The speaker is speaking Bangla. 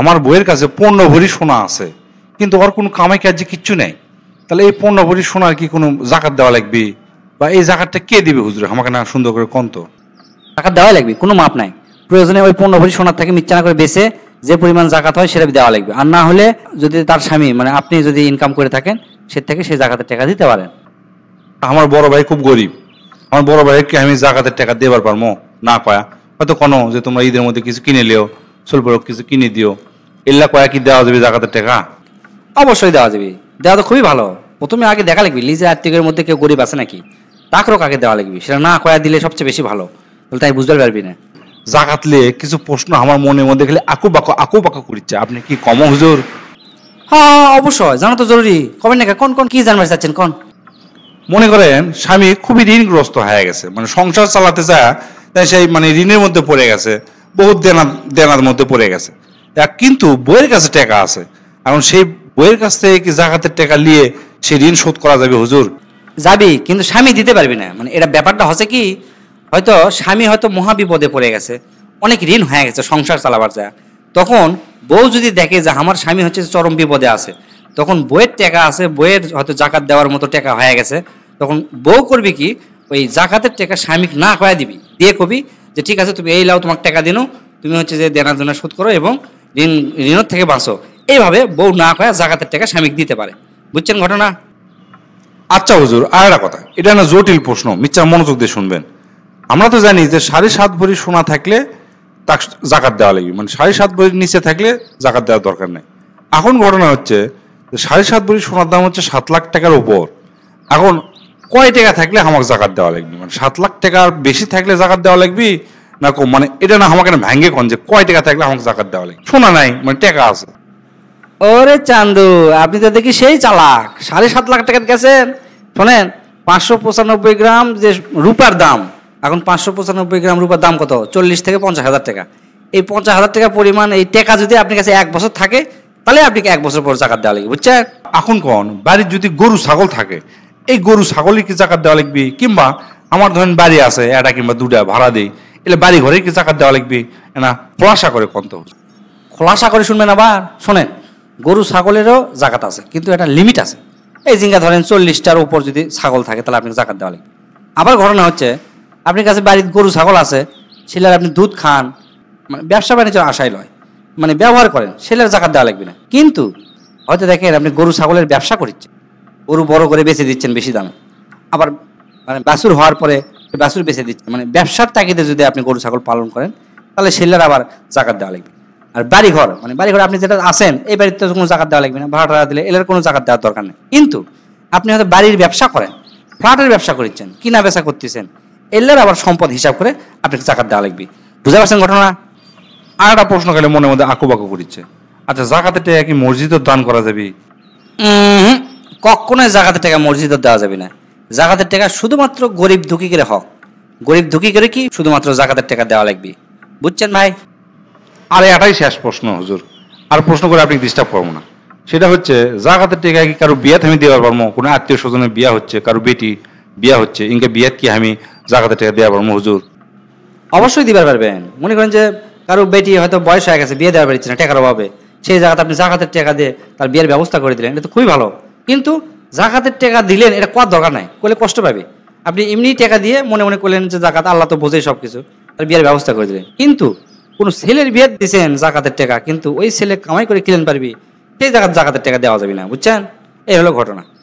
আমার বইয়ের কাছে পণ্য ভরি সোনা আছে কিন্তু ওর কোনো কামে কাজে কিচ্ছু নেই তাহলে এই পণ্য ভরি সোনার কি কোনো জাকাত দেওয়া লাগবে বা এই জাকাতটা কে দিবে হুজুর আমাকে না সুন্দর করে কন্ত জাকাত দেওয়া লাগবে কোনো মাপ নাই প্রয়োজনে ওই পণ্য ভরি সোনার থেকে মিথ্যা করে বেছে যে পরিমাণ জাকাত হয় সেটা দেওয়া লাগবে আর না হলে যদি তার স্বামী মানে আপনি যদি ইনকাম করে থাকেন সে থেকে সেই জাকাতের টাকা দিতে পারেন আমার বড় ভাই খুব গরিব আমার বড় ভাইকে আমি জাকাতের টাকা দেবার পারবো না কয়া হয়তো কোনো যে তোমরা ঈদের মধ্যে কিছু কিনে লিও সোলবরক কিছু কিনে দিও ইল্লা কয়া কি দেওয়া যাবে জাকাতের টাকা অবশ্যই দেওয়া যাবে দেওয়া তো খুবই ভালো প্রথমে আগে দেখা লাগবে লিজে আত্মীয়ের মধ্যে কেউ গরিব আছে নাকি তাকেও কাকে দেওয়া লাগবে সেটা না কয়া দিলে সবচেয়ে বেশি ভালো তাহলে তাই বুঝতে পারবি না জাকাত লিয়ে কিছু প্রশ্ন আমার মনের মধ্যে খেলে আকু বাকু আকু বাকু করিচ্ছে আপনি কি কম হ্যাঁ, হুজুর হ্যাঁ অবশ্যই জানা তো জরুরি কবে নাকি কোন কোন কি জানবার চাচ্ছেন কোন মনে করেন স্বামী খুবই ঋণগ্রস্ত হয়ে গেছে মানে সংসার চালাতে যায় তাই সেই মানে ঋণের মধ্যে পড়ে গেছে বহুত দেনা দেনার মধ্যে পড়ে গেছে কিন্তু বইয়ের কাছে টাকা আছে এখন সেই বইয়ের কাছ থেকে কি জাকাতের টাকা নিয়ে সে ঋণ শোধ করা যাবে হুজুর যাবি কিন্তু স্বামী দিতে পারবি না মানে এটা ব্যাপারটা হচ্ছে কি হয়তো স্বামী হয়তো মহাবিপদে পড়ে গেছে অনেক ঋণ হয়ে গেছে সংসার চালাবার যা তখন বউ যদি দেখে যে আমার স্বামী হচ্ছে চরম বিপদে আছে তখন বইয়ের টাকা আছে বইয়ের হয়তো জাকাত দেওয়ার মতো টাকা হয়ে গেছে তখন বউ করবি কি ওই জাকাতের টাকা স্বামীকে না কয়া দিবি দিয়ে কবি যে ঠিক আছে তুমি এই লাও তোমার টাকা দিনো তুমি হচ্ছে যে দেনা দেনা শোধ করো এবং ঋণ ঋণের থেকে বাঁচো এইভাবে বউ না করে জাগাতের টাকা স্বামীকে দিতে পারে বুঝছেন ঘটনা আচ্ছা হুজুর আর একটা কথা এটা না জটিল প্রশ্ন মিথ্যা মনোযোগ দিয়ে শুনবেন আমরা তো জানি যে সাড়ে সাত ভরি সোনা থাকলে তা জাকাত দেওয়া লাগবে মানে সাড়ে সাত ভরির নিচে থাকলে জাকাত দেওয়ার দরকার নেই এখন ঘটনা হচ্ছে যে সাড়ে সাত ভরি সোনার দাম হচ্ছে সাত লাখ টাকার উপর এখন কয় টাকা থাকলে আমাকে জাকাত দেওয়া লাগবে মানে সাত লাখ টাকার বেশি থাকলে জাকাত দেওয়া লাগবে না কো মানে এটা না আমাকে ভ্যাঙ্গে কন যে কয় টাকা থাকলে আমাকে জাকাত দেওয়া লাগে শোনা নাই মানে টাকা আছে ওরে চান্দু আপনি তো দেখি সেই চালাক সাড়ে সাত লাখ টাকা গেছেন শোনেন পাঁচশো পঁচানব্বই গ্রাম যে রূপার দাম এখন পাঁচশো পঁচানব্বই গ্রাম রূপার দাম কত চল্লিশ থেকে পঞ্চাশ হাজার টাকা এই পঞ্চাশ হাজার টাকা পরিমাণ এই টাকা যদি আপনার কাছে এক বছর থাকে তাহলে আপনি এক বছর পর জাকাত দেওয়া লাগবে বুঝছেন এখন কন বাড়ির যদি গরু ছাগল থাকে এই গরু ছাগলই কি জাকাত দেওয়া লাগবে কিংবা আমার ধরেন বাড়ি আছে এটা কিংবা দুটা ভাড়া দেয় এলে বাড়ি ঘরে কি চাকার দেওয়া লাগবে না খোলাসা করে কন্ত খোলাসা করে শুনবেন আবার শোনেন গরু ছাগলেরও জাকাত আছে কিন্তু একটা লিমিট আছে এই জিঙ্গা ধরেন চল্লিশটার উপর যদি ছাগল থাকে তাহলে আপনি জাকাত দেওয়া লাগবে আবার ঘটনা হচ্ছে আপনার কাছে বাড়ির গরু ছাগল আছে ছেলের আপনি দুধ খান মানে ব্যবসা বাণিজ্যের আশায় লয় মানে ব্যবহার করেন ছেলের জাকাত দেওয়া লাগবে না কিন্তু হয়তো দেখেন আপনি গরু ছাগলের ব্যবসা করছেন গরু বড় করে বেঁচে দিচ্ছেন বেশি দামে আবার মানে বাসুর হওয়ার পরে বাছুর বেছে দিচ্ছে মানে ব্যবসার তাগিদে যদি আপনি গরু ছাগল পালন করেন তাহলে সেলার আবার জাকাত দেওয়া লাগবে আর বাড়িঘর মানে বাড়িঘর আপনি যেটা আছেন এই বাড়িতে কোনো জাকাত দেওয়া লাগবে না ভাড়া দিলে এলার কোনো জাকাত দেওয়ার দরকার নেই কিন্তু আপনি হয়তো বাড়ির ব্যবসা করেন ফ্ল্যাটের ব্যবসা করছেন কিনা বেচা করতেছেন এলার আবার সম্পদ হিসাব করে আপনাকে জাকাত দেওয়া লাগবে বুঝতে পারছেন ঘটনা আর একটা প্রশ্ন গেলে মনে মধ্যে আঁকুবাকু করিচ্ছে আচ্ছা জাকাতের টাকা কি মসজিদও দান করা যাবে কখনোই জাকাতের টাকা মসজিদও দেওয়া যাবে না জাকাতের টাকা শুধুমাত্র গরিব দুঃখীকের হক গরিব দুঃখীকের কি শুধুমাত্র জাকাতের টাকা দেওয়া লাগবে বুঝছেন ভাই আরে এটাই শেষ প্রশ্ন হুজুর আর প্রশ্ন করে আপনি ডিস্টার্ব করবো না সেটা হচ্ছে জাকাতের টাকা কি কারো বিয়াত আমি দেওয়া পারবো কোনো আত্মীয় স্বজনের বিয়া হচ্ছে কারো বেটি বিয়া হচ্ছে ইনকে বিয়াত কি আমি জাকাতের টাকা দেওয়া পারবো হুজুর অবশ্যই দিবার পারবেন মনে করেন যে কারো বেটি হয়তো বয়স হয়ে গেছে বিয়ে দেওয়া পারছে না টাকার অভাবে সেই জায়গাতে আপনি জাকাতের টাকা দিয়ে তার বিয়ের ব্যবস্থা করে দিলেন এটা তো খুবই ভালো কিন্তু জাকাতের টাকা দিলেন এটা কোয়ার দরকার নাই করলে কষ্ট পাবে আপনি এমনি টাকা দিয়ে মনে মনে করলেন যে জাকাত আল্লাহ তো বোঝে সব কিছু আর বিয়ের ব্যবস্থা করে দিলেন কিন্তু কোনো ছেলের বিয়ে দিয়েছেন জাকাতের টাকা কিন্তু ওই ছেলে কামাই করে কিনেন পারবি সেই জায়গার জাকাতের টাকা দেওয়া যাবে না বুঝছেন এই হলো ঘটনা